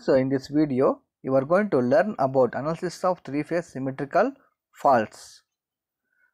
So in this video, you are going to learn about analysis of three-phase symmetrical faults.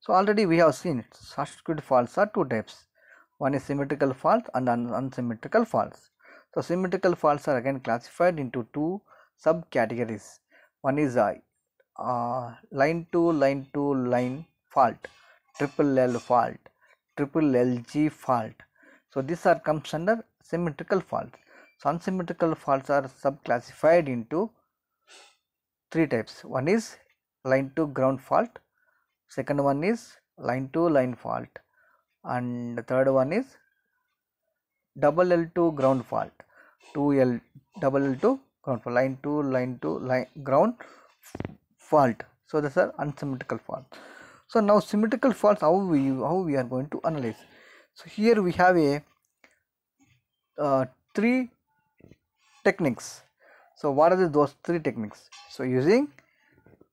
So already we have seen circuit faults are two types. One is symmetrical fault and un unsymmetrical faults. So symmetrical faults are again classified into two subcategories. One is uh, line to line to line fault, triple L fault, triple LG fault. So these are comes under symmetrical faults unsymmetrical faults are subclassified into three types. One is line to ground fault, second one is line to line fault and the third one is double L to ground fault, 2L double L to ground fault, line to line to line ground fault. So, these are unsymmetrical fault. So, now symmetrical faults how we how we are going to analyze. So, here we have a uh, three techniques so what are those three techniques so using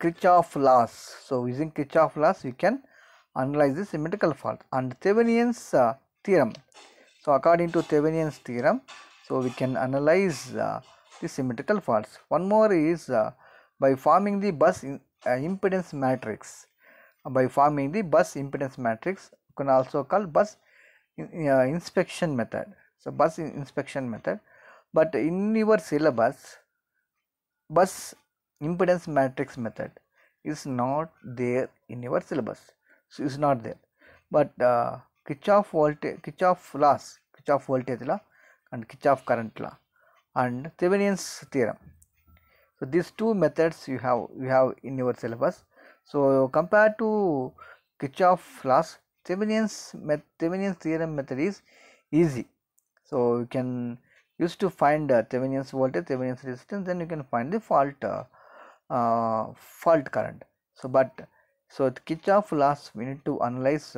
kirchhoff laws so using kirchhoff laws we can analyze the symmetrical fault and thevenin's uh, theorem so according to thevenin's theorem so we can analyze uh, the symmetrical faults one more is uh, by forming the bus in, uh, impedance matrix by forming the bus impedance matrix can also call bus in, uh, inspection method so bus in inspection method but in your syllabus bus impedance matrix method is not there in your syllabus so it's not there but uh, Kirchhoff voltage Kirchhoff laws Kirchhoff voltage law and Kirchhoff current law and Thevenin's theorem so these two methods you have you have in your syllabus so compared to Kirchhoff laws Thevenin's, Thevenin's theorem method is easy so you can used to find the uh, Thevenin's voltage, Thevenin's resistance, then you can find the fault uh, uh, fault current. So, but so Kirchhoff laws we need to analyze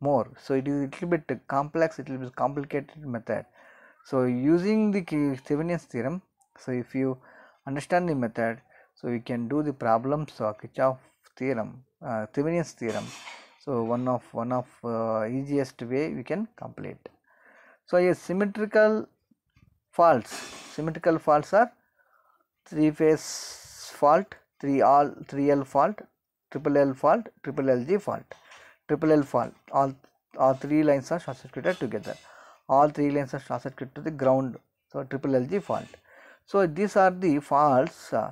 more. So it is a little bit complex, It will be complicated method. So using the Thevenin's theorem, so if you understand the method, so you can do the problems of Kirchhoff theorem, uh, Thevenin's theorem. So one of one of uh, easiest way we can complete. So a symmetrical faults symmetrical faults are three phase fault three all three l fault triple l fault triple lg fault triple l fault all all three lines are short circuited together all three lines are short circuited to the ground so triple lg fault so these are the faults uh,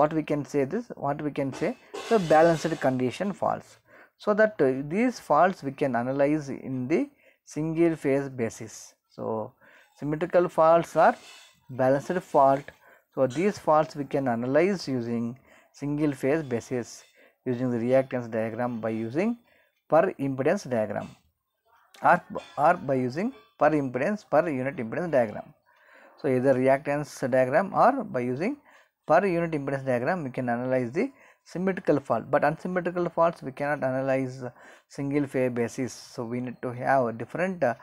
what we can say this what we can say the balanced condition faults so that uh, these faults we can analyze in the single phase basis so symmetrical faults are balanced fault so these faults we can analyze using single phase basis using the reactance diagram by using per impedance diagram or, or by using per impedance per unit impedance diagram so either reactance diagram or by using per unit impedance diagram we can analyze the symmetrical fault but unsymmetrical faults we cannot analyze single phase basis so we need to have different uh,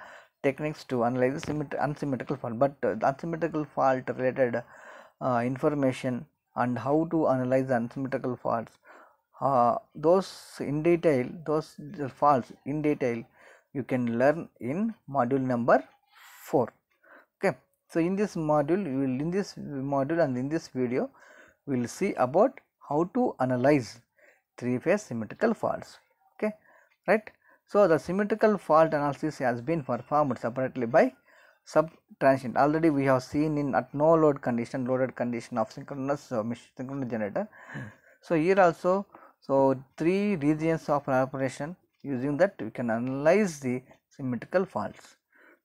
techniques to analyze unsymmetrical fault but uh, unsymmetrical fault related uh, information and how to analyze unsymmetrical faults uh, those in detail those faults in detail you can learn in module number 4 okay so in this module we will in this module and in this video we will see about how to analyze three phase symmetrical faults okay right so, the symmetrical fault analysis has been performed separately by subtransient. Already we have seen in at no load condition, loaded condition of synchronous uh, synchronous generator. So, here also, so three regions of operation using that we can analyze the symmetrical faults.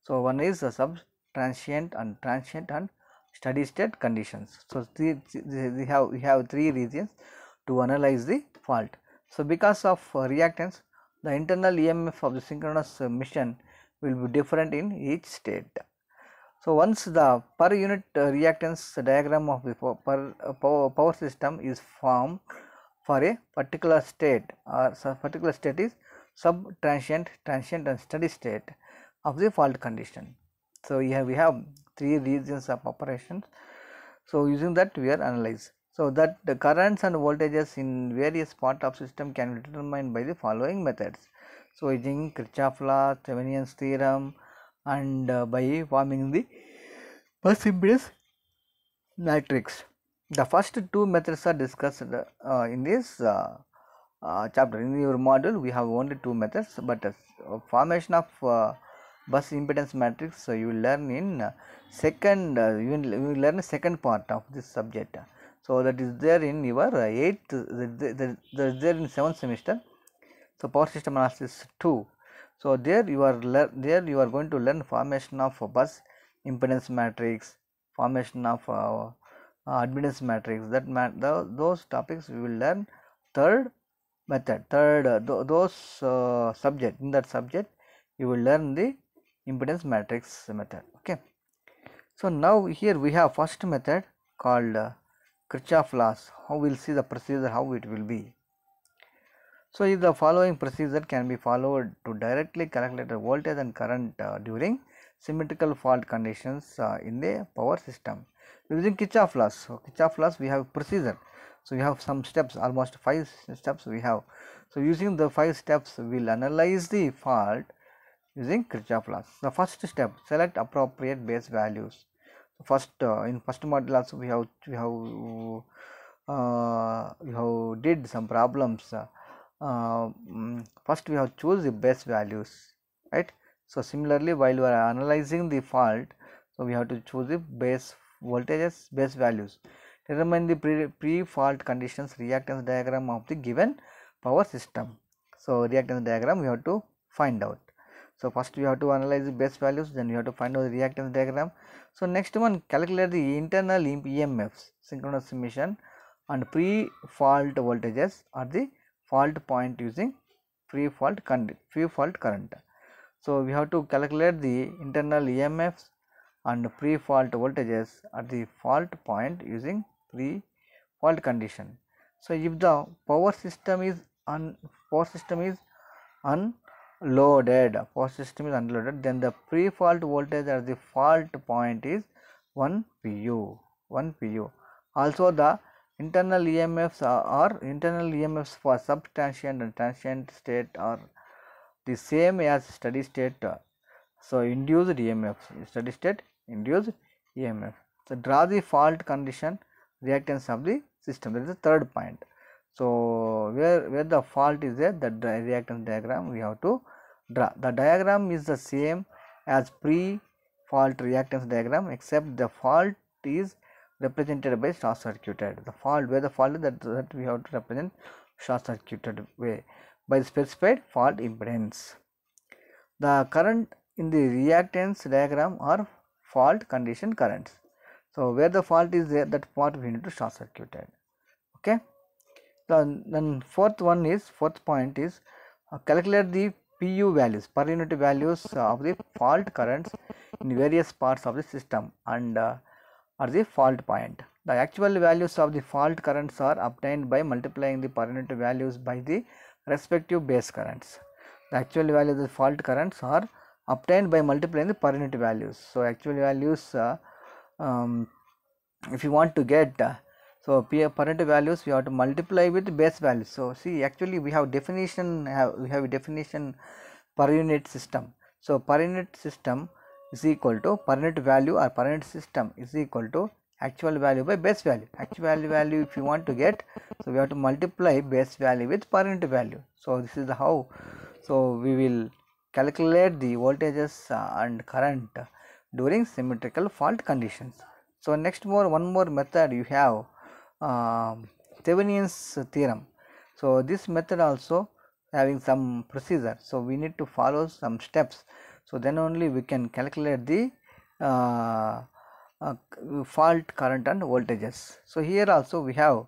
So, one is the subtransient and transient and steady state conditions. So, we have we have three regions to analyze the fault. So, because of uh, the internal EMF of the synchronous machine will be different in each state. So, once the per unit reactance diagram of the power, uh, power system is formed for a particular state or particular state is sub transient and steady state of the fault condition. So, we have three regions of operations. So, using that we are analyze. So, that the currents and voltages in various part of system can be determined by the following methods. So, using Kirchhoff's law, Thevenin's theorem and uh, by forming the bus impedance matrix. The first two methods are discussed uh, in this uh, uh chapter. In your module, we have only two methods, but uh, formation of uh, bus impedance matrix so you will learn in second you will learn second part of this subject so that is there in your 8th, that is there in 7th semester. So power system analysis 2. So there you are there you are going to learn formation of bus impedance matrix, formation of uh, uh, admittance matrix. That mat the, those topics we will learn third method third uh, th those uh, subject in that subject you will learn the impedance matrix method. Okay. So now here we have first method called uh, Kirchhoff laws how we'll see the procedure how it will be so if the following procedure can be followed to directly calculate the voltage and current uh, during symmetrical fault conditions uh, in the power system using Kirchhoff laws so Kirchhoff laws we have procedure so we have some steps almost five steps we have so using the five steps we'll analyze the fault using Kirchhoff laws the first step select appropriate base values first uh, in first module also we have we have uh, we have did some problems uh, mm, first we have choose the best values right so similarly while we are analyzing the fault so we have to choose the base voltages base values determine the pre, pre fault conditions reactance diagram of the given power system so reactance diagram we have to find out so first we have to analyze the base values then we have to find out the reactance diagram so next one calculate the internal emfs synchronous emission and pre-fault voltages or the fault point using pre fault current fault current so we have to calculate the internal emfs and pre fault voltages at the fault point using pre fault condition so if the power system is un power system is un loaded power system is unloaded then the pre-fault voltage at the fault point is 1 pu 1 pu also the internal emfs are, are internal emfs for subtransient and transient state are the same as steady state so induced emf steady state induced emf so draw the fault condition reactance of the system that is the third point so, where, where the fault is there the reactance diagram we have to draw. The diagram is the same as pre-fault reactance diagram except the fault is represented by short circuited. The fault where the fault is that, that we have to represent short circuited way by specified fault impedance. The current in the reactance diagram are fault condition currents. So, where the fault is there that part we need to short circuited. Okay the then fourth one is fourth point is uh, calculate the pu values per unit values of the fault currents in various parts of the system and uh, are the fault point the actual values of the fault currents are obtained by multiplying the per unit values by the respective base currents the actual values of the fault currents are obtained by multiplying the per unit values so actual values uh, um, if you want to get uh, so parent values we have to multiply with base values so see actually we have definition have, we have definition per unit system so per unit system is equal to per unit value or per unit system is equal to actual value by base value actual value if you want to get so we have to multiply base value with per unit value so this is how so we will calculate the voltages uh, and current during symmetrical fault conditions so next more one more method you have um, Thevenin's theorem. So this method also having some procedure. So we need to follow some steps. So then only we can calculate the uh, uh, fault current and voltages. So here also we have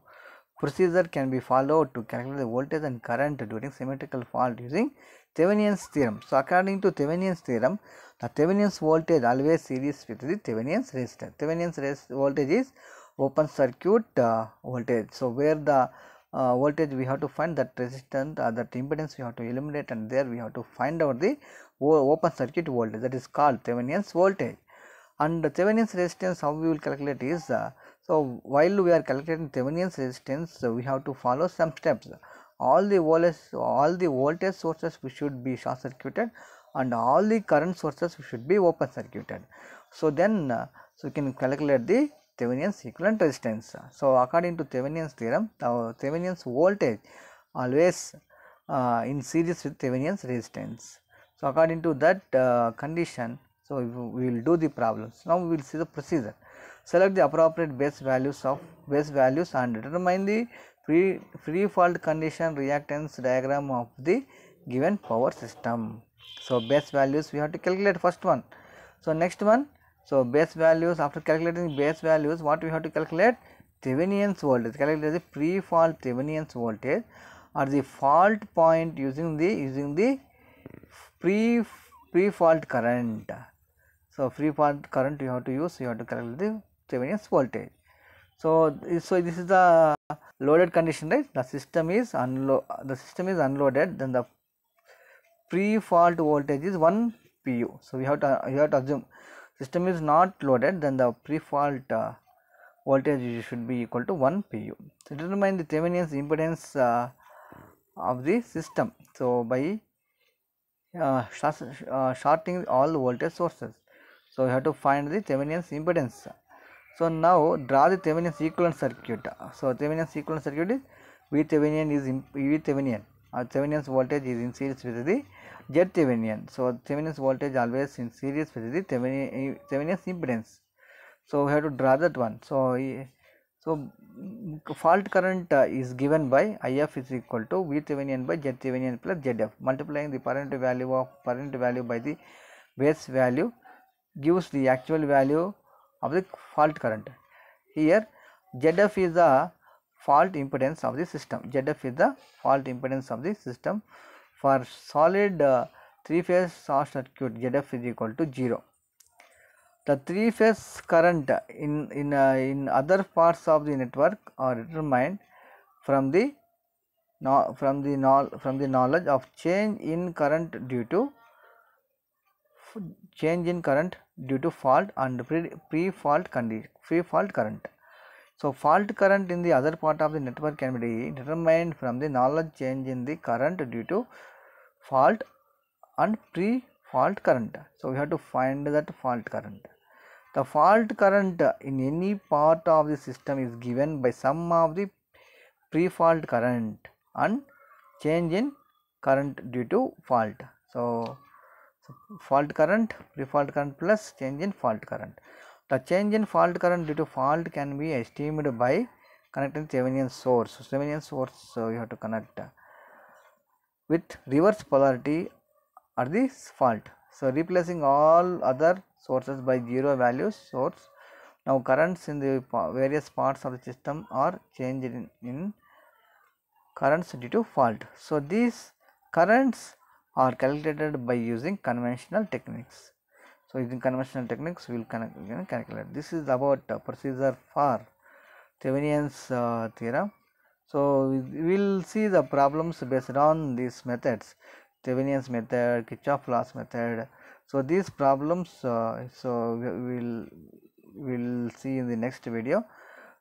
procedure can be followed to calculate the voltage and current during symmetrical fault using Thevenin's theorem. So according to Thevenin's theorem, the Thevenin's voltage always series with the Thevenin's resistor. Thevenin's res voltage is open circuit uh, voltage so where the uh, voltage we have to find that resistance uh, that impedance we have to eliminate and there we have to find out the open circuit voltage that is called Thevenin's voltage and Thevenin's resistance how we will calculate is uh, so while we are calculating Thevenin's resistance we have to follow some steps all the voltage all the voltage sources we should be short circuited and all the current sources should be open circuited so then uh, so we can calculate the Thevenin's equivalent resistance. So, according to Thevenin's theorem, Thevenin's voltage always uh, in series with Thevenin's resistance. So, according to that uh, condition, so we will do the problems. Now, we will see the procedure. Select the appropriate base values of base values and determine the free, free fault condition reactance diagram of the given power system. So, base values we have to calculate first one. So, next one so base values after calculating base values what we have to calculate Thevenin's voltage calculate the pre-fault Thevenin's voltage or the fault point using the using the pre pre-fault current. So pre-fault current you have to use you have to calculate the Thevenin's voltage. So so this is the loaded condition right the system is unload the system is unloaded then the pre-fault voltage is 1 pu so we have to you have to assume system is not loaded then the pre-fault uh, voltage should be equal to 1 pu. So, determine the Thevenin's impedance uh, of the system. So, by uh, uh shorting all voltage sources. So, you have to find the Thevenin's impedance. So, now draw the Thevenin's equivalent circuit. So, Thevenin's equivalent circuit is V Thevenin is in, V Thevenin or uh, Thevenin's voltage is in series with the Z Thevenin. So Thevenin's voltage always in series with the Thevenin, Thevenin's impedance. So we have to draw that one. So so fault current uh, is given by IF is equal to V Thevenin by Z Thevenin plus ZF. Multiplying the parent value of parent value by the base value gives the actual value of the fault current. Here ZF is the fault impedance of the system. ZF is the fault impedance of the system for solid uh, three phase short circuit ZF is equal to 0. The three phase current in, in, uh, in other parts of the network are determined from the no, from the from the knowledge of change in current due to change in current due to fault and pre, pre fault condition pre fault current so fault current in the other part of the network can be determined from the knowledge change in the current due to fault and pre-fault current. So we have to find that fault current. The fault current in any part of the system is given by sum of the pre-fault current and change in current due to fault. So, so fault current, pre-fault current plus change in fault current. The change in fault current due to fault can be estimated by connecting Thevenin source. Thevenin source, so uh, you have to connect with reverse polarity or the fault. So, replacing all other sources by zero values source. Now, currents in the various parts of the system are changed in, in currents due to fault. So, these currents are calculated by using conventional techniques. So, using conventional techniques we will calculate. This is about uh, procedure for Thevenin's uh, theorem so we will see the problems based on these methods Thevenin's method Kirchhoff loss method so these problems uh, so we will will see in the next video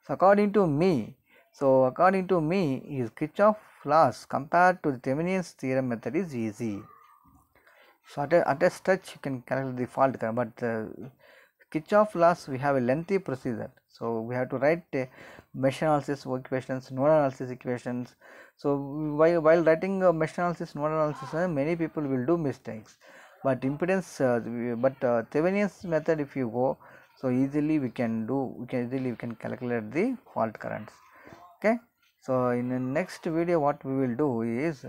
so according to me so according to me is Kirchhoff loss compared to the Thevenin's theorem method is easy so at a, at a stretch you can calculate the fault but uh, Kirchhoff laws we have a lengthy procedure so we have to write uh, mesh analysis equations node analysis equations so while, while writing uh, mesh analysis node analysis uh, many people will do mistakes but impedance uh, but uh, Thevenin's method if you go so easily we can do we can easily we can calculate the fault currents okay so in the next video what we will do is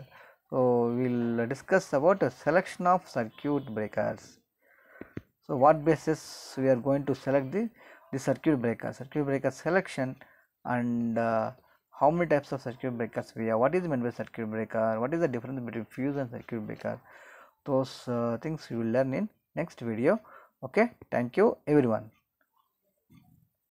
so we'll discuss about selection of circuit breakers so, what basis we are going to select the, the circuit breaker, circuit breaker selection and uh, how many types of circuit breakers we have, what is meant by circuit breaker, what is the difference between fuse and circuit breaker, those uh, things you will learn in next video. Okay, thank you everyone.